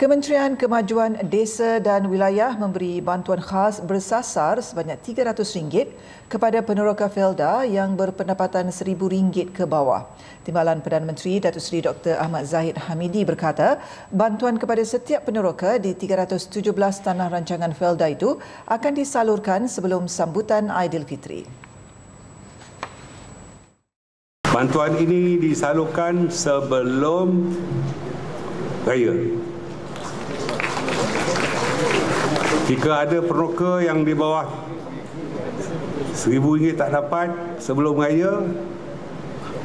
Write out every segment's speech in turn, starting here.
Kementerian Kemajuan Desa dan Wilayah memberi bantuan khas bersasar sebanyak RM300 kepada peneroka Felda yang berpendapatan RM1,000 ke bawah. Timbalan Perdana Menteri Datuk Seri Dr. Ahmad Zahid Hamidi berkata, bantuan kepada setiap peneroka di 317 tanah rancangan Felda itu akan disalurkan sebelum sambutan Aidilfitri. Bantuan ini disalurkan sebelum raya Jika ada peroka yang di bawah seribu ringgit tak dapat sebelum raya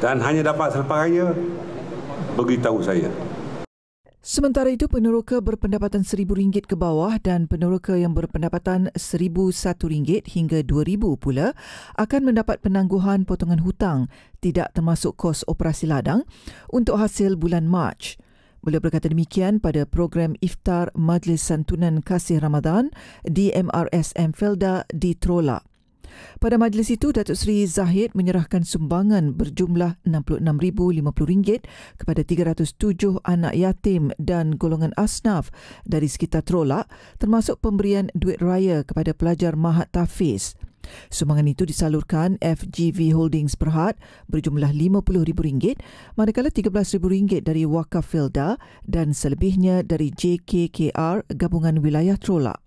dan hanya dapat selepas raya, beritahu saya. Sementara itu, peneroka berpendapatan seribu ringgit ke bawah dan peneroka yang berpendapatan seribu satu ringgit hingga dua ribu pula akan mendapat penangguhan potongan hutang tidak termasuk kos operasi ladang untuk hasil bulan Mac. Beliau berkata demikian pada program Iftar Majlis Santunan Kasih Ramadan di MRSM Felda di Trola. Pada majlis itu, Datuk Seri Zahid menyerahkan sumbangan berjumlah RM66,050 kepada 307 anak yatim dan golongan asnaf dari sekitar Trolak termasuk pemberian duit raya kepada pelajar Mahat Tafiz. Sumbangan itu disalurkan FGV Holdings Berhad berjumlah RM50,000 manakala RM13,000 dari Wakaf Felda dan selebihnya dari JKKR Gabungan Wilayah Trolak.